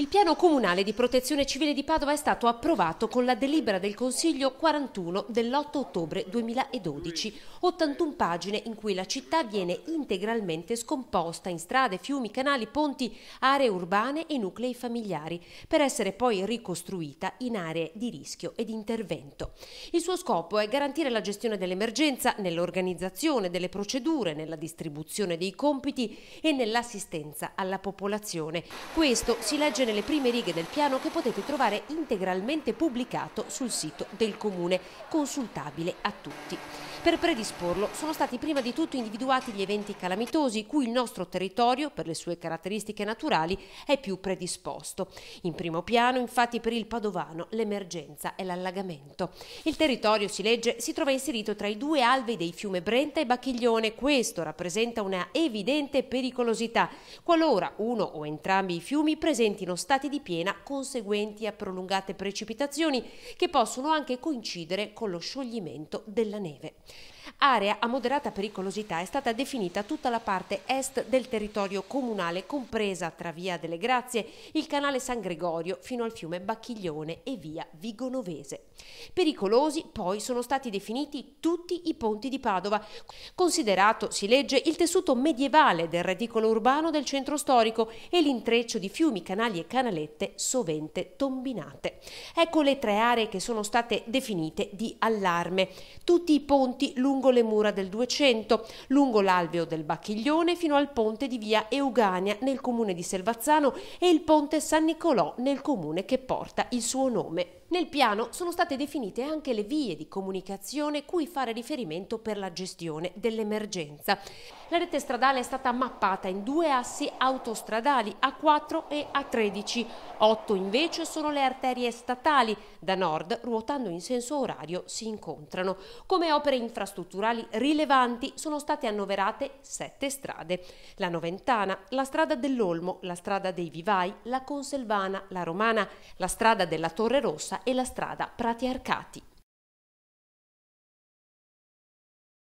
Il piano comunale di protezione civile di Padova è stato approvato con la delibera del Consiglio 41 dell'8 ottobre 2012, 81 pagine in cui la città viene integralmente scomposta in strade, fiumi, canali, ponti, aree urbane e nuclei familiari, per essere poi ricostruita in aree di rischio ed intervento. Il suo scopo è garantire la gestione dell'emergenza nell'organizzazione delle procedure, nella distribuzione dei compiti e nell'assistenza alla popolazione. Questo si legge nelle prime righe del piano che potete trovare integralmente pubblicato sul sito del Comune, consultabile a tutti. Per predisporlo sono stati prima di tutto individuati gli eventi calamitosi cui il nostro territorio, per le sue caratteristiche naturali, è più predisposto. In primo piano, infatti, per il Padovano l'emergenza è l'allagamento. Il territorio, si legge, si trova inserito tra i due alvei dei fiume Brenta e Bacchiglione. Questo rappresenta una evidente pericolosità qualora uno o entrambi i fiumi presentino presentino stati di piena conseguenti a prolungate precipitazioni che possono anche coincidere con lo scioglimento della neve. Area a moderata pericolosità è stata definita tutta la parte est del territorio comunale, compresa tra via delle Grazie, il canale San Gregorio fino al fiume Bacchiglione e via Vigonovese. Pericolosi poi sono stati definiti tutti i ponti di Padova, considerato, si legge, il tessuto medievale del reticolo urbano del centro storico e l'intreccio di fiumi, canali e canalette sovente tombinate. Ecco le tre aree che sono state definite di allarme. Tutti i ponti lungo lungo le mura del 200, lungo l'alveo del Bacchiglione fino al ponte di via Eugania nel comune di Selvazzano e il ponte San Nicolò nel comune che porta il suo nome. Nel piano sono state definite anche le vie di comunicazione cui fare riferimento per la gestione dell'emergenza. La rete stradale è stata mappata in due assi autostradali A4 e A13. Otto invece sono le arterie statali. Da nord, ruotando in senso orario, si incontrano. Come opere infrastrutturali rilevanti sono state annoverate sette strade. La Noventana, la strada dell'Olmo, la strada dei Vivai, la Conselvana, la Romana, la strada della Torre Rossa e la strada Prati Arcati.